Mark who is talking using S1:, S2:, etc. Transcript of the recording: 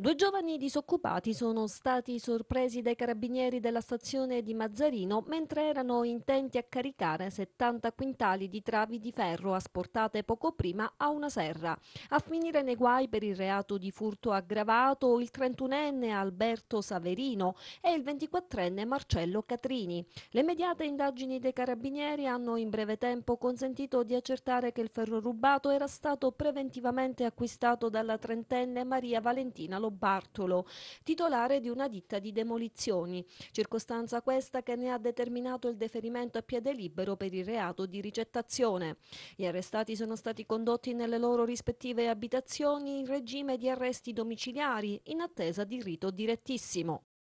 S1: Due giovani disoccupati sono stati sorpresi dai carabinieri della stazione di Mazzarino mentre erano intenti a caricare 70 quintali di travi di ferro asportate poco prima a una serra. A finire nei guai per il reato di furto aggravato il 31enne Alberto Saverino e il 24enne Marcello Catrini. Le immediate indagini dei carabinieri hanno in breve tempo consentito di accertare che il ferro rubato era stato preventivamente acquistato dalla trentenne Maria Valentina Lombardi Bartolo, titolare di una ditta di demolizioni, circostanza questa che ne ha determinato il deferimento a piede libero per il reato di ricettazione. Gli arrestati sono stati condotti nelle loro rispettive abitazioni in regime di arresti domiciliari in attesa di rito direttissimo.